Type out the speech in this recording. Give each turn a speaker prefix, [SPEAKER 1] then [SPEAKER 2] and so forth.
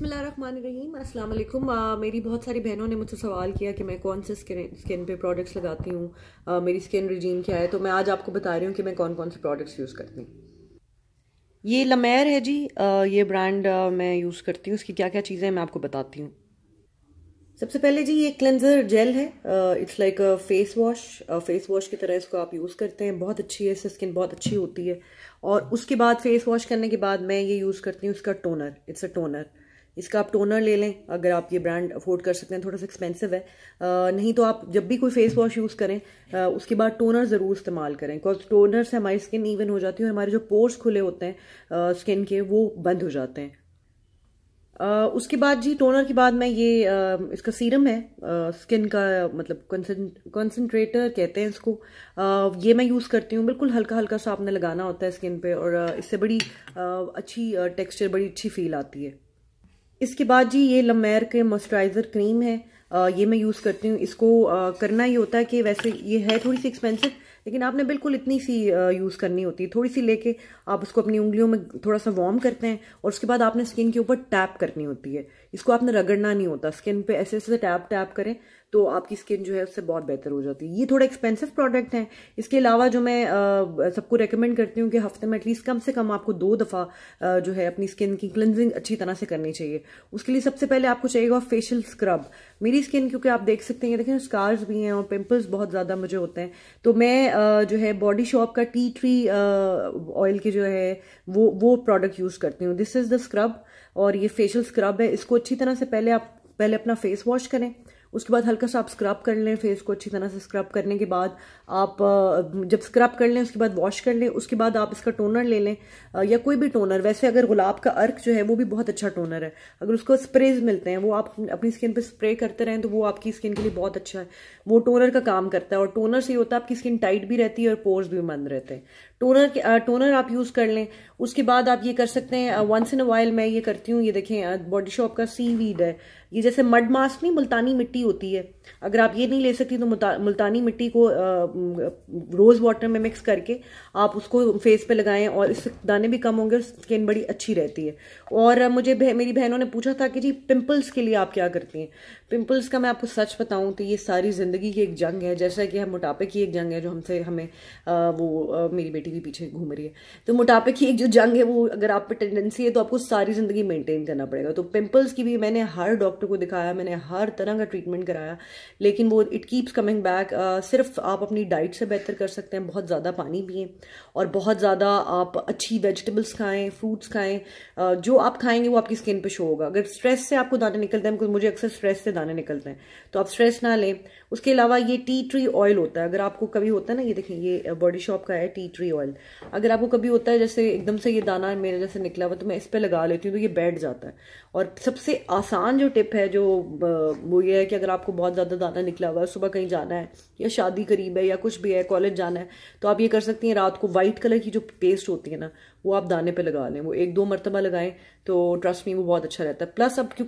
[SPEAKER 1] अस्सलाम वालेकुम मेरी बहुत सारी बहनों ने मुझसे सवाल किया कि मैं कौन से स्किन स्किन पे प्रोडक्ट्स लगाती हूँ मेरी स्किन रिजीम क्या है तो मैं आज आपको बता रही हूँ कि मैं कौन कौन से प्रोडक्ट्स यूज़ करती हूँ ये लमेर है जी आ, ये ब्रांड आ, मैं यूज़ करती हूँ इसकी क्या क्या चीज़ें मैं आपको बताती हूँ सबसे पहले जी ये क्लेंजर जेल है it's like a face wash face wash की तरह इसको आप यूज़ करते हैं बहुत अच्छी है इससे स्किन बहुत अच्छी होती है और उसके बाद फेस वॉश करने के बाद मैं ये यूज़ करती हूँ इसका टोनर इट्स अ टोनर इसका आप टोनर ले लें अगर आप ये ब्रांड अफोर्ड कर सकते हैं थोड़ा सा एक्सपेंसिव है आ, नहीं तो आप जब भी कोई फेस वॉश यूज़ करें आ, उसके बाद टोनर ज़रूर इस्तेमाल करें बिकॉज टोनर से हमारी स्किन ईवन हो जाती है और हमारे जो पोर्स खुले होते हैं स्किन के वो बंद हो जाते हैं आ, उसके बाद जी टोनर के बाद मैं ये आ, इसका सीरम है स्किन का मतलब कंसनट्रेटर कहते हैं इसको आ, ये मैं यूज़ करती हूँ बिल्कुल हल्का हल्का सा आपने लगाना होता है स्किन पे और इससे बड़ी अच्छी टेक्सचर बड़ी अच्छी फील आती है इसके बाद जी ये लमेर के मॉइस्चराइज़र क्रीम है ये मैं यूज़ करती हूँ इसको करना ही होता है कि वैसे ये है थोड़ी सी एक्सपेंसिव लेकिन आपने बिल्कुल इतनी सी यूज़ करनी होती है थोड़ी सी लेके आप उसको अपनी उंगलियों में थोड़ा सा वार्म करते हैं और उसके बाद आपने स्किन के ऊपर टैप करनी होती है इसको आपने रगड़ना नहीं होता स्किन पे ऐसे ऐसे टैप टैप करें तो आपकी स्किन जो है उससे बहुत बेहतर हो जाती है ये थोड़ा एक्सपेंसिव प्रोडक्ट है इसके अलावा जो मैं सबको रिकमेंड करती हूँ कि हफ्ते में एटलीस्ट कम से कम आपको दो दफ़ा जो है अपनी स्किन की क्लिनजिंग अच्छी तरह से करनी चाहिए उसके लिए सबसे पहले आपको चाहिएगा फेशियल स्क्रब मेरी ऑयली स्किन क्योंकि आप देख सकते हैं देखें स्कार्स भी हैं और पिंपल्स बहुत ज़्यादा मुझे होते हैं तो मैं जो है बॉडी शॉप का टी ट्री ऑयल के जो है वो वो प्रोडक्ट यूज़ करती हूँ दिस इज़ द स्क्रब और ये फेशियल स्क्रब है इसको अच्छी तरह से पहले आप पहले अपना फेस वॉश करें उसके बाद हल्का सा आप स्क्रब कर लें फेस को अच्छी तरह से स्क्रब करने के बाद आप जब स्क्रब कर लें उसके बाद वॉश कर लें उसके बाद आप इसका टोनर ले लें या कोई भी टोनर वैसे अगर गुलाब का अर्क जो है वो भी बहुत अच्छा टोनर है अगर उसको स्प्रेज मिलते हैं वो आप अपनी स्किन पर स्प्रे करते रहें तो वो आपकी स्किन के लिए बहुत अच्छा है वो टोनर का काम करता है और टोनर से होता है आपकी स्किन टाइट भी रहती है और पोर्स भी बंद रहते हैं टोनर टोनर आप यूज़ कर लें उसके बाद आप ये कर सकते हैं वंस इन अ वाइल मैं ये करती हूँ ये देखें बॉडी शॉप का सी वीड है ये जैसे मड मास्क नहीं मुल्तानी मिट्टी मिट्टी होती है अगर आप ये नहीं ले सकती तो मुल्तानी मिट्टी को रोज़ वाटर में मिक्स करके आप उसको फेस पे लगाएं और इससे दाने भी कम होंगे और स्किन बड़ी अच्छी रहती है और मुझे बह, मेरी बहनों ने पूछा था कि जी पिंपल्स के लिए आप क्या करती हैं पिंपल्स का मैं आपको सच बताऊं तो ये सारी ज़िंदगी की एक जंग है जैसा कि हम मोटापे की एक जंग है जो हमसे हमें आ, वो आ, मेरी बेटी भी पीछे घूम रही है तो मोटापे की एक जो जंग है वो अगर आप पे टेंडेंसी है तो आपको सारी ज़िंदगी मेंटेन करना पड़ेगा तो पिंपल्स की भी मैंने हर डॉक्टर को दिखाया मैंने हर तरह का ट्रीटमेंट ट्रीटमेंट कराया लेकिन वो इट कीप्स कमिंग बैक सिर्फ आप अपनी डाइट से बेहतर कर सकते हैं बहुत ज़्यादा पानी पिए और बहुत ज़्यादा आप अच्छी वेजिटेबल्स खाएं फ्रूट्स खाएं जो आप खाएंगे वो आपकी स्किन पे शो होगा अगर स्ट्रेस से आपको दाने निकलते हैं मुझे अक्सर स्ट्रेस से दाने निकलते हैं तो आप स्ट्रेस ना लें उसके अलावा ये टी ट्री ऑयल होता है अगर आपको कभी होता है ना ये देखें ये बॉडी शॉप का है टी ट्री ऑयल अगर आपको कभी होता है जैसे एकदम से ये दाना मेरे जैसे निकला हुआ तो मैं इस पर लगा लेती हूँ तो ये बैठ जाता है और सबसे आसान जो टिप है जो वो ये है कि अगर आपको बहुत ज़्यादा दाना निकला हुआ है सुबह कहीं जाना है या शादी करीब है या कुछ भी है कॉलेज जाना है तो आप ये कर सकती हैं रात को वाइट कलर की जो पेस्ट होती है ना वो आप दाने पर लगा लें वो एक दो मरतबा लगाएं तो ट्रस्ट में वो बहुत अच्छा रहता है प्लस अब क्योंकि